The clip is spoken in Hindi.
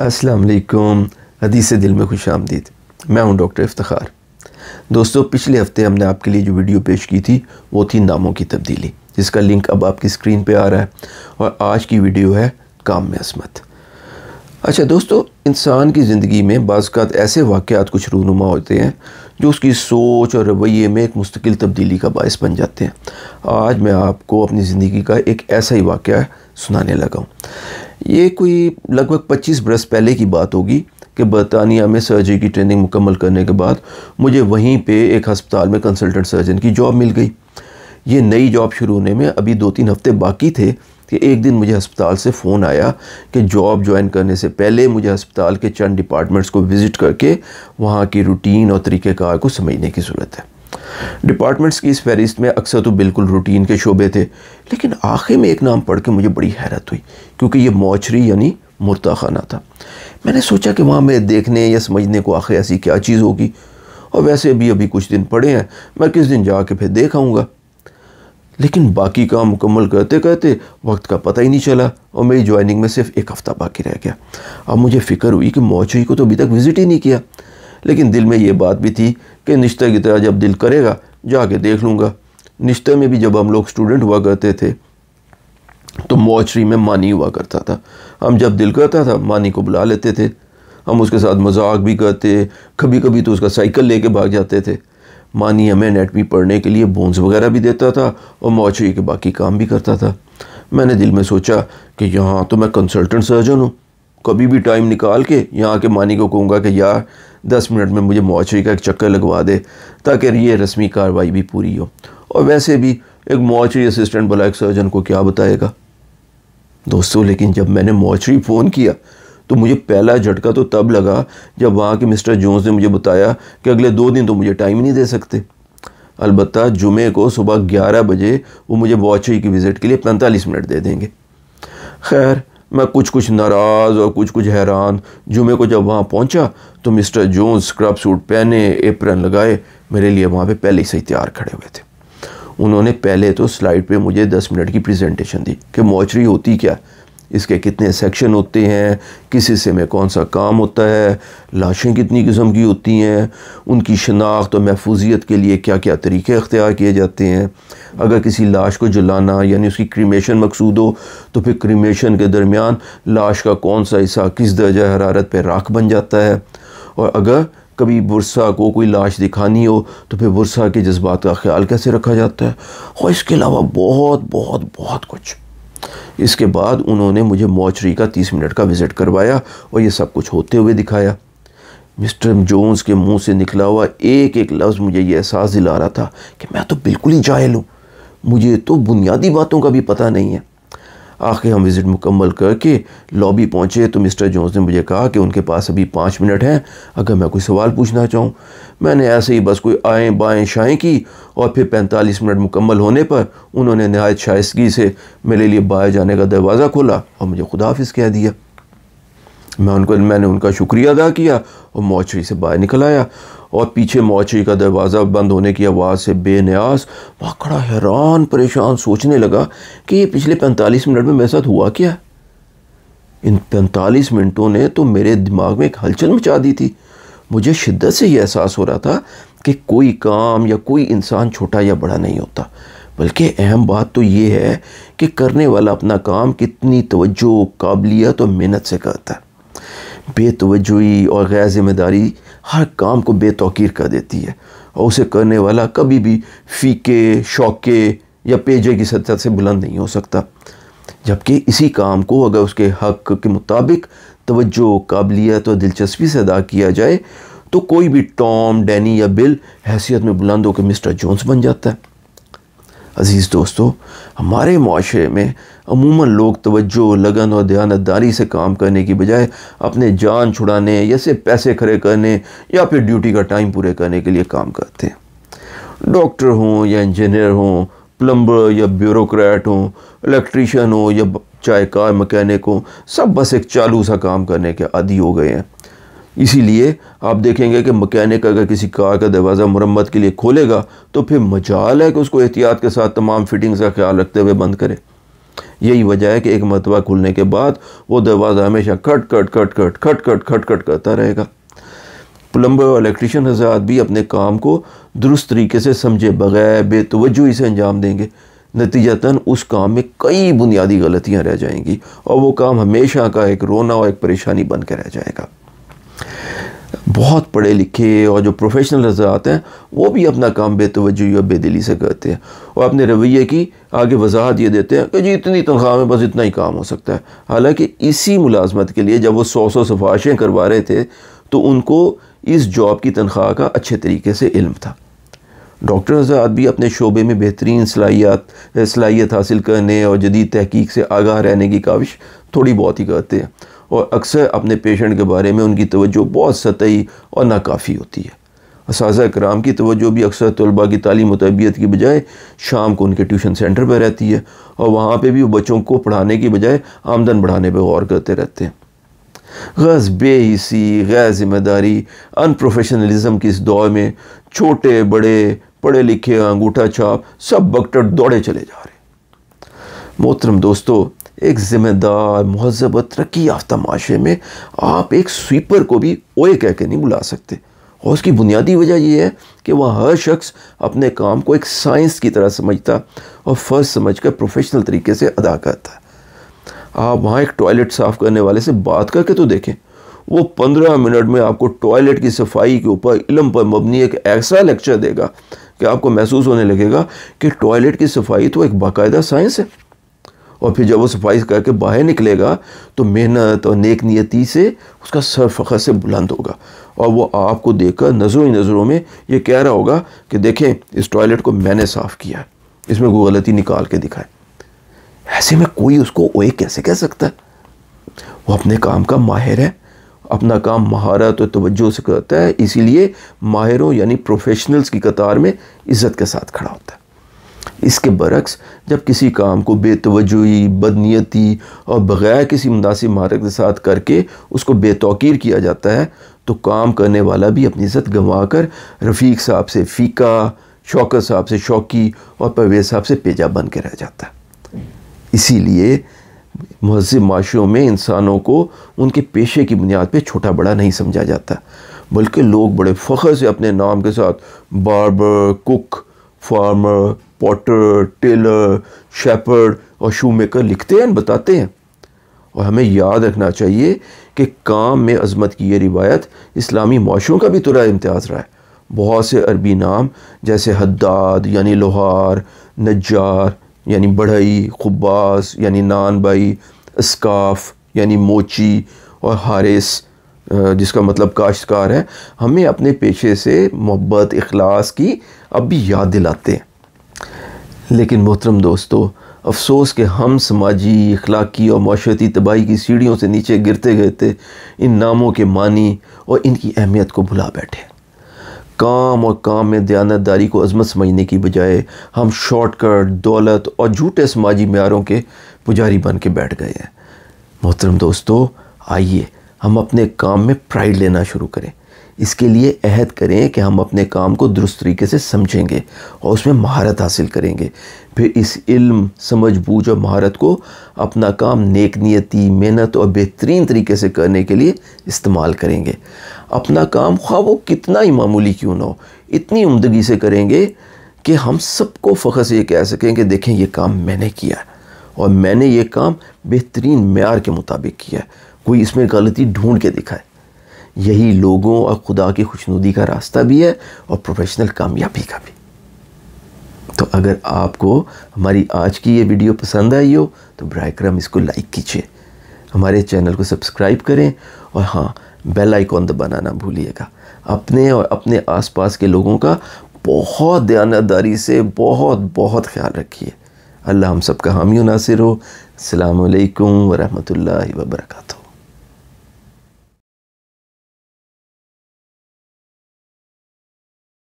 असलकुम हदीस दिल में खुश आमदीद मैं हूं डॉक्टर इफ्तार दोस्तों पिछले हफ्ते हमने आपके लिए जो वीडियो पेश की थी वो थी नामों की तब्दीली जिसका लिंक अब आपकी स्क्रीन पे आ रहा है और आज की वीडियो है काम में असमत अच्छा दोस्तों इंसान की ज़िंदगी में बाज़ात ऐसे वाक़ात कुछ रूनुमा होते हैं जो उसकी सोच और रवैये में एक मुस्तकिल तब्दीली का बायस बन जाते हैं आज मैं आपको अपनी ज़िंदगी का एक ऐसा ही वाक़ सुनाने लगा हूँ ये कोई लगभग 25 बरस पहले की बात होगी कि बरतानिया में सर्जरी की ट्रेनिंग मुकम्मल करने के बाद मुझे वहीं पे एक हस्पताल में कंसल्टेंट सर्जन की जॉब मिल गई ये नई जॉब शुरू होने में अभी दो तीन हफ्ते बाकी थे कि एक दिन मुझे अस्पताल से फ़ोन आया कि जॉब ज्वाइन करने से पहले मुझे अस्पताल के चंद डिपार्टमेंट्स को विज़िट करके वहाँ की रूटीन और तरीक़ेकार को समझने की ज़रूरत है डिपार्टमेंट्स की इस फहरिस्त में अक्सर तो बिल्कुल रूटीन के शोबे थे लेकिन आखिर में एक नाम पढ़ के मुझे बड़ी हैरत हुई क्योंकि ये मोचरी यानी मुर्ता खाना था मैंने सोचा कि वहाँ मैं देखने या समझने को आखिर ऐसी क्या चीज़ होगी और वैसे अभी अभी कुछ दिन पड़े हैं मैं किस दिन जा के फिर देख आऊँगा लेकिन बाकी काम मुकम्मल करते करते वक्त का पता ही नहीं चला और मेरी ज्वाइनिंग में सिर्फ एक हफ़्ता बाकी रह गया अब मुझे फ़िक्र हुई कि मोचरी को तो अभी तक विज़िट ही नहीं किया लेकिन दिल में ये बात भी थी कि निश्ते की तरह जब दिल करेगा जाके देख लूँगा निश्ते में भी जब हम लोग स्टूडेंट हुआ करते थे तो मोचरी में मानी हुआ करता था हम जब दिल करता था मानी को बुला लेते थे हम उसके साथ मजाक भी करते कभी कभी तो उसका साइकिल लेके भाग जाते थे मानी हमें नेट भी पढ़ने के लिए बोन्स वगैरह भी देता था और मोचरी के बाकी काम भी करता था मैंने दिल में सोचा कि यहाँ तो मैं कंसल्टेंट सर्जन हूँ कभी भी टाइम निकाल के यहाँ के मानी को कहूँगा कि यार दस मिनट में मुझे मुआरे का एक चक्कर लगवा दे ताकि ये रस्मी कार्रवाई भी पूरी हो और वैसे भी एक मुआवजे असिस्टेंट बला एक सर्जन को क्या बताएगा दोस्तों लेकिन जब मैंने मुआवजे फ़ोन किया तो मुझे पहला झटका तो तब लगा जब वहाँ के मिस्टर जोन्स ने मुझे बताया कि अगले दो दिन तो मुझे टाइम नहीं दे सकते अलबत् जुमे को सुबह ग्यारह बजे वो मुझे वॉचरी की विज़िट के लिए पैंतालीस मिनट दे देंगे खैर मैं कुछ कुछ नाराज़ और कुछ कुछ हैरान जुमे को जब वहाँ पहुँचा तो मिस्टर जोन्स स्क्रब सूट पहने एप्रन लगाए मेरे लिए वहाँ पे पहले से ही तैयार खड़े हुए थे उन्होंने पहले तो स्लाइड पे मुझे दस मिनट की प्रेजेंटेशन दी कि मोचरी होती क्या है इसके कितने सेक्शन होते हैं किस हिस्से में कौन सा काम होता है लाशें कितनी किस्म की होती हैं उनकी शनाख्त और महफूजियत के लिए क्या क्या तरीके अख्तियार किए जाते हैं अगर किसी लाश को जलाना यानी उसकी क्रीमेशन मकसूद हो तो फिर क्रीमेशन के दरमियान लाश का कौन सा हिस्सा किस दर्जा हरारत पर राख बन जाता है और अगर कभी बुरसा को कोई लाश दिखानी हो तो फिर बुरसा के जज्बात का ख्याल कैसे रखा जाता है और इसके अलावा बहुत बहुत बहुत कुछ इसके बाद उन्होंने मुझे मोचरी का तीस मिनट का विज़िट करवाया और ये सब कुछ होते हुए दिखाया मिस्टर जोन्स के मुंह से निकला हुआ एक एक लफ्ज़ मुझे ये एहसास दिला रहा था कि मैं तो बिल्कुल ही जायल हूँ मुझे तो बुनियादी बातों का भी पता नहीं है आखिर हम विज़िट मुकम्मल करके लॉबी पहुँचे तो मिस्टर जोन्स ने मुझे कहा कि उनके पास अभी पाँच मिनट हैं अगर मैं कोई सवाल पूछना चाहूँ मैंने ऐसे ही बस कोई आएँ बाएँ शाएँ की और फिर पैंतालीस मिनट मुकम्मल होने पर उन्होंने नहायत शाइगी से मेरे लिए बाएँ जाने का दरवाज़ा खोला और मुझे खुदाफिस कह दिया मैं उनको मैंने उनका शुक्रिया अदा किया और मोचरी से बाहर निकल आया और पीछे मोची का दरवाज़ा बंद होने की आवाज़ से बेनियास वहाँ खड़ा हैरान परेशान सोचने लगा कि ये पिछले पैंतालीस मिनट में मेरे साथ हुआ क्या इन पैंतालीस मिनटों ने तो मेरे दिमाग में एक हलचल मचा दी थी मुझे शिद्दत से यह एहसास हो रहा था कि कोई काम या कोई इंसान छोटा या बड़ा नहीं होता बल्कि अहम बात तो ये है कि करने वाला अपना काम कितनी तवज्जो काबिलियत और मेहनत से करता है बेतवजोई और गैर जिम्मेदारी हर काम को बेतौकीर कर देती है और उसे करने वाला कभी भी फीके शौके या पेजे की सतह से बुलंद नहीं हो सकता जबकि इसी काम को अगर उसके हक के मुताबिक तवज्जो काबिलियत और दिलचस्पी से अदा किया जाए तो कोई भी टॉम डैनी या बिल हैसियत में बुलंद होकर मिस्टर जोन्स बन जाता है अज़ीज़ दोस्तों हमारे माशरे में अमूमन लोग तवज्जो लगन और दयानतदारी से काम करने की बजाय अपने जान छुड़ाने या सिर्फ पैसे खड़े करने या फिर ड्यूटी का टाइम पूरे करने के लिए काम करते हैं डॉक्टर हों या इंजीनियर हों प्लम्बर या ब्यूरोक्रेट हों इलेक्ट्रीशियन हों या चाहे कार मकैनिक हों सब बस एक चालू सा काम करने के आदि हो गए हैं इसीलिए आप देखेंगे कि मकैनिक अगर किसी कार का दरवाज़ा मरम्मत के लिए खोलेगा तो फिर मजाल है कि उसको एहतियात के साथ तमाम फिटिंग्स का ख्याल रखते हुए बंद करें यही वजह है कि एक मरतबा खुलने के बाद वो दरवाज़ा हमेशा कट कट कट कट खट खट खट खट करता रहेगा प्लम्बर और इलेक्ट्रीशियन हजरात भी अपने काम को दुरुस्त तरीके से समझे बगैर बेतवजू इसे अंजाम देंगे नतीजतन उस काम में कई बुनियादी गलतियाँ रह जाएंगी और वो काम हमेशा का एक रोना और एक परेशानी बन के रह जाएगा बहुत पढ़े लिखे और जो प्रोफेशनल हजरात हैं वो भी अपना काम बेतवजही और बेदिली से करते हैं और अपने रवैये की आगे वजाहत ये देते हैं कि जी इतनी तनख्वाह में बस इतना ही काम हो सकता है हालांकि इसी मुलाजमत के लिए जब वो सौ सौ सिफारिशें करवा रहे थे तो उनको इस जॉब की तनख्वाह का अच्छे तरीके से इल्म था डॉक्टर हजरात भी अपने शोबे में बेहतरीन सलाहियात सलाहियत हासिल करने और जदीद तहकीक से आगाह रहने की काविश थोड़ी बहुत ही करते हैं और अक्सर अपने पेशेंट के बारे में उनकी तवज्जो बहुत सतही और नाकाफ़ी होती है इस कराम की तवज्जो भी अक्सर तलबा की तालीम तबीयत की बजाय शाम को उनके ट्यूशन सेंटर पर रहती है और वहाँ पर भी वो बच्चों को पढ़ाने की बजाय आमदन बढ़ाने पर गौर करते रहते हैं गैस बेहिसी गैर ज़िम्मेदारी अनप्रोफेशनलिज़म की इस दौर में छोटे बड़े पढ़े लिखे अंगूठा छाप सब बकटर दौड़े चले जा रहे मोहतरम दोस्तों एक ज़िम्मेदार महजब और तरक्की याफ्ता माशरे में आप एक स्वीपर को भी ओए कह के नहीं बुला सकते और उसकी बुनियादी वजह यह है कि वह हर शख्स अपने काम को एक साइंस की तरह समझता और फ़र्ज समझ कर प्रोफेशनल तरीके से अदा करता है आप वहाँ एक टॉयलेट साफ़ करने वाले से बात करके तो देखें वो पंद्रह मिनट में आपको टॉयलेट की सफाई के ऊपर इलम पर मबनी एक ऐसा लेक्चर देगा कि आपको महसूस होने लगेगा कि टॉयलेट की सफाई तो एक बाकायदा साइंस है और फिर जब वो सफाई करके बाहर निकलेगा तो मेहनत और नेक नियति से उसका सर फ़खर से बुलंद होगा और वो आपको देखकर नज़रों ही नज़रों में ये कह रहा होगा कि देखें इस टॉयलेट को मैंने साफ़ किया है इसमें कोई गलती निकाल के दिखाए ऐसे में कोई उसको ओए कैसे कह सकता है वो अपने काम का माहिर है अपना काम महारत और तवज्जो से करता है इसीलिए माहिरों यानी प्रोफेशनल्स की कतार में इज़्ज़त के साथ खड़ा होता है इसके बरक्स जब किसी काम को बेतवजी बदनीयती और बग़ैर किसी मुनासिब मारक के साथ करके उसको बेतौकीर किया जाता है तो काम करने वाला भी अपनी इज़्ज़त गंवा कर रफ़ीक साहब से फ़ीका शौकत साहब से शौकी और परवेज साहब से पेजा बन के रह जाता है इसीलिए महजब माशरों में इंसानों को उनके पेशे की बुनियाद पर छोटा बड़ा नहीं समझा जाता बल्कि लोग बड़े फ़ख्र से अपने नाम के साथ barber cook farmer potter tailor shepherd और शू मेकर लिखते हैं बताते हैं और हमें याद रखना चाहिए कि काम में अजमत की ये रिवायत इस्लामी माशों का भी तुरा इम्तियाज़ रहा है बहुत से अरबी नाम जैसे हद्दाद यानी लोहार नजार यानी बढ़ई खुब्बास यानी नानबाई इसकाफ स्काफ यानी मोची और हारिस जिसका मतलब काश्तकार है हमें अपने पेशे से मोहब्बत अखलास की अब भी याद दिलाते हैं लेकिन मोहतरम दोस्तों अफसोस के हम समाजी अखलाकी और माशरती तबाही की सीढ़ियों से नीचे गिरते गए थे इन नामों के मानी और इनकी अहमियत को भुला बैठे काम और काम में दयानतदारी को अजमत समझने की बजाय हम शॉर्टकट दौलत और झूठे समाजी मैारों के पुजारी बन के बैठ गए हैं मोहतरम दोस्तों आइए हम अपने काम में प्राइड लेना शुरू करें इसके लिए अहद करें कि हम अपने काम को दुरुस्त तरीके से समझेंगे और उसमें महारत हासिल करेंगे फिर इस इल्म समझ बूझ और महारत को अपना काम नेक नियति मेहनत और बेहतरीन तरीके से करने के लिए इस्तेमाल करेंगे अपना काम ख्वा वो कितना ही मामूली क्यों ना हो इतनी उमदगी से करेंगे कि हम सबको फ़खर से ये कह सकें कि देखें ये काम मैंने किया और मैंने ये काम बेहतरीन मैार के मुताबिक किया कोई इसमें गलती ढूंढ के दिखाए यही लोगों और खुदा की खुशनुदी का रास्ता भी है और प्रोफेशनल कामयाबी का भी तो अगर आपको हमारी आज की ये वीडियो पसंद आई हो तो बर करम इसको लाइक कीजिए हमारे चैनल को सब्सक्राइब करें और हाँ बेल आइकॉन दबाना ना भूलिएगा अपने और अपने आसपास के लोगों का बहुत दयानदारी से बहुत बहुत ख्याल रखिए अल्लाह हम सब का हामी नासिर हो अल्लाम वरहमल वर्का